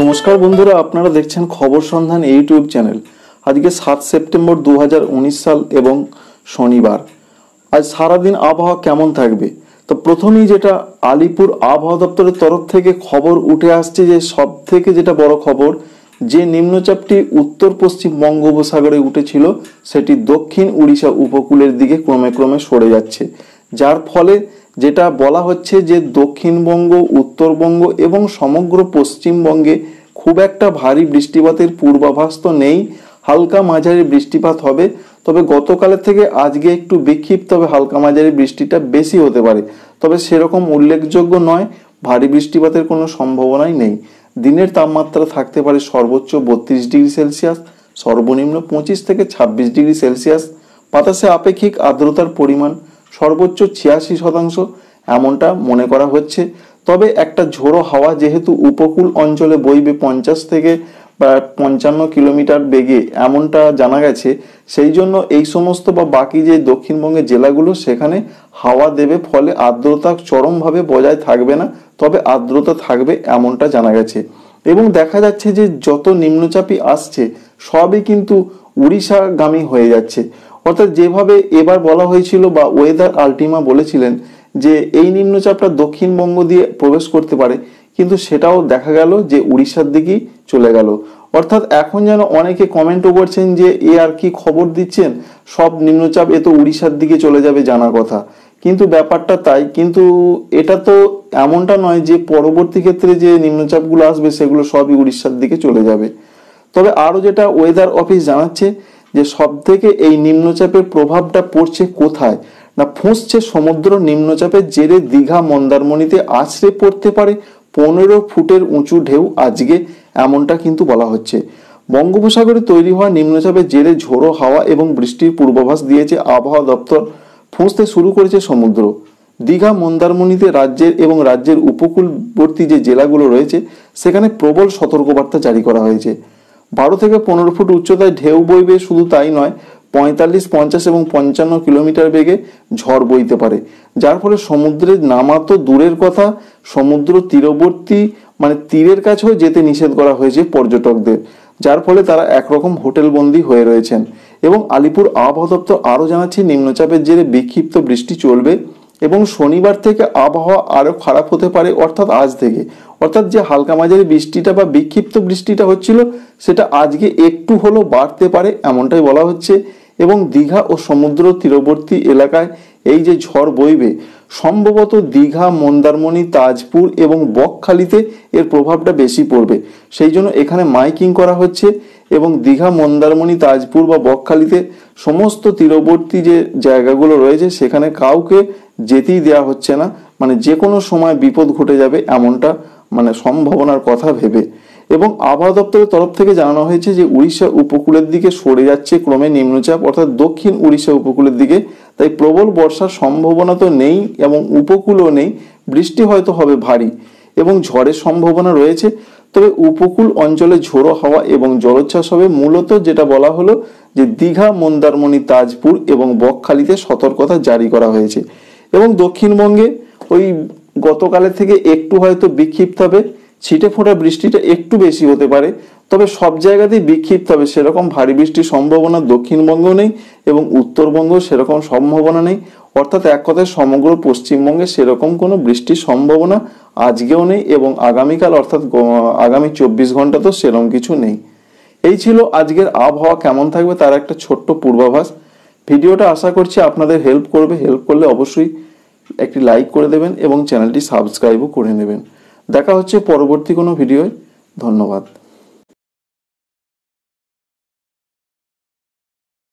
নমস্কার বন্ধুরা আপনারা দেখছেন খবর সন্ধান ইউটিউব চ্যানেল আজকে সাত সেপ্টেম্বর দু সাল এবং শনিবার আজ সারাদিন আবহাওয়া কেমন থাকবে তো প্রথমেই যেটা আলিপুর আবহাওয়া দপ্তরের তরফ থেকে খবর উঠে আসছে যে সব থেকে যেটা বড় খবর যে নিম্নচাপটি উত্তর পশ্চিম বঙ্গোপসাগরে উঠেছিল সেটি দক্ষিণ উড়িষ্যা উপকূলের দিকে ক্রমে ক্রমে সরে যাচ্ছে যার ফলে যেটা বলা হচ্ছে যে দক্ষিণবঙ্গ উত্তরবঙ্গ এবং সমগ্র পশ্চিমবঙ্গে খুব একটা ভারী বৃষ্টিপাতের পূর্বাভাস তো নেই হালকা মাঝারি বৃষ্টিপাত হবে তবে গতকালের থেকে আজকে একটু বিক্ষিপ্ত তবে হালকা মাঝারি বৃষ্টিটা বেশি হতে পারে তবে সেরকম উল্লেখযোগ্য নয় ভারী বৃষ্টিপাতের কোনো সম্ভাবনাই নেই দিনের তাপমাত্রা থাকতে পারে সর্বোচ্চ বত্রিশ ডিগ্রি সেলসিয়াস সর্বনিম্ন পঁচিশ থেকে ছাব্বিশ ডিগ্রি সেলসিয়াস বাতাসে আপেক্ষিক আর্দ্রতার পরিমাণ সর্বোচ্চ ছিয়াশি শতাংশ এমনটা মনে করা হচ্ছে তবে একটা ঝোড়ো হাওয়া যেহেতু উপকূল অঞ্চলে বইবে পঞ্চাশ থেকে প্রায় পঞ্চান্ন কিলোমিটার বেগে এমনটা জানা গেছে সেই জন্য এই সমস্ত বা বাকি যে দক্ষিণবঙ্গের জেলাগুলো সেখানে হাওয়া দেবে ফলে আর্দ্রতা চরমভাবে বজায় থাকবে না তবে আর্দ্রতা থাকবে এমনটা জানা গেছে এবং দেখা যাচ্ছে যে যত নিম্নচাপই আসছে সবই কিন্তু উড়িষ্যাগামী হয়ে যাচ্ছে অর্থাৎ যেভাবে এবার বলা হয়েছিল বা ওয়েদার আলটিমা বলেছিলেন যে এই নিম্নচাপটা দক্ষিণবঙ্গ দিয়ে প্রবেশ করতে পারে কিন্তু সেটাও দেখা গেল যে উড়িষ্যার দিকেই চলে গেল অর্থাৎ এখন যেন অনেকে কমেন্টও করছেন যে এ আর কি খবর দিচ্ছেন সব নিম্নচাপ এ তো উড়িষ্যার দিকে চলে যাবে জানার কথা কিন্তু ব্যাপারটা তাই কিন্তু এটা তো এমনটা নয় যে পরবর্তী ক্ষেত্রে যে নিম্নচাপগুলো আসবে সেগুলো সবই উড়িষ্যার দিকে চলে যাবে তবে আরও যেটা ওয়েদার অফিস জানাচ্ছে যে সব থেকে এই নিম্নচাপের প্রভাবটা পড়ছে কোথায় না ফুঁসছে সমুদ্র নিম্নচাপের জেরে দীঘা মন্দারমণিতে আছড়ে পড়তে পারে পনেরো ফুটের উঁচু ঢেউ আজকে এমনটা কিন্তু বলা হচ্ছে বঙ্গোপসাগরে তৈরি হওয়া নিম্নচাপের জেরে ঝোড়ো হাওয়া এবং বৃষ্টির পূর্বাভাস দিয়েছে আবহাওয়া দপ্তর ফুঁসতে শুরু করেছে সমুদ্র দীঘা মন্দারমণিতে রাজ্যের এবং রাজ্যের উপকূলবর্তী যে জেলাগুলো রয়েছে সেখানে প্রবল সতর্কবার্তা জারি করা হয়েছে বারো থেকে পনেরো ফুট উচ্চতায় ঢেউ বইবে শুধু তাই নয় পঁয়তাল্লিশ পঞ্চাশ এবং পঞ্চান্ন কিলোমিটার বেগে ঝড় বইতে পারে যার ফলে সমুদ্রের নামা তো দূরের কথা সমুদ্র তীরবর্তী মানে তীরের কাছেও যেতে নিষেধ করা হয়েছে পর্যটকদের যার ফলে তারা একরকম হোটেলবন্দি হয়ে রয়েছেন এবং আলিপুর আবহাওয়া দপ্তর আরও জানাচ্ছে নিম্নচাপের জেরে বিক্ষিপ্ত বৃষ্টি চলবে এবং শনিবার থেকে আবহাওয়া আরও খারাপ হতে পারে অর্থাৎ আজ থেকে অর্থাৎ যে হালকা মাঝারি বৃষ্টিটা বা বিক্ষিপ্ত বৃষ্টিটা হচ্ছিল সেটা আজকে একটু হলেও বাড়তে পারে এমনটাই বলা হচ্ছে এবং দীঘা ও সমুদ্র তীরবর্তী এলাকায় এই যে ঝড় বইবে সম্ভবত দীঘা মন্দারমণি তাজপুর এবং বকখালিতে এর প্রভাবটা বেশি পড়বে সেই জন্য এখানে মাইকিং করা হচ্ছে এবং দীঘা মন্দারমণি তাজপুর বা বকখালিতে সমস্ত তীরবর্তী যে জায়গাগুলো রয়েছে সেখানে কাউকে যেতেই দেওয়া হচ্ছে না মানে যে কোনো সময় বিপদ ঘটে যাবে এমনটা মানে সম্ভাবনার কথা ভেবে এবং আবহাওয়া দপ্তরের তরফ থেকে জানানো হয়েছে যে উড়িষ্যা উপকূলের দিকে সরে যাচ্ছে ক্রমে নিম্নচাপ অর্থাৎ দক্ষিণ উড়িষ্যা উপকূলের দিকে তাই প্রবল বর্ষার সম্ভাবনা তো নেই এবং উপকূলও নেই বৃষ্টি হয়তো হবে ভারী এবং ঝড়ের সম্ভাবনা রয়েছে তবে উপকূল অঞ্চলে ঝোড়ো হাওয়া এবং জলোচ্ছ্বাস হবে মূলত যেটা বলা হলো যে দীঘা মন্দারমণি তাজপুর এবং বকখালিতে সতর্কতা জারি করা হয়েছে এবং দক্ষিণবঙ্গে ওই গতকালের থেকে একটু হয়তো বিক্ষিপ্ত হবে ছিটে ফোটা বৃষ্টিটা একটু বেশি হতে পারে তবে সব জায়গাতেই বিক্ষিপ্ত হবে সেরকম ভারী বৃষ্টির সম্ভাবনা দক্ষিণবঙ্গ নেই এবং উত্তরবঙ্গ সেরকম সম্ভাবনা নেই অর্থাৎ এক কথায় সমগ্র পশ্চিমবঙ্গে সেরকম কোনো বৃষ্টির সম্ভাবনা আজকেও নেই এবং আগামীকাল অর্থাৎ আগামী চব্বিশ ঘন্টা তো সেরকম কিছু নেই এই ছিল আজকের আবহাওয়া কেমন থাকবে তার একটা ছোট্ট পূর্বাভাস ভিডিওটা আশা করছি আপনাদের হেল্প করবে হেল্প করলে অবশ্যই একটি লাইক করে দেবেন এবং চ্যানেলটি সাবস্ক্রাইবও করে নেবেন দেখা হচ্ছে পরবর্তী কোনো ভিডিওয় ধন্যবাদ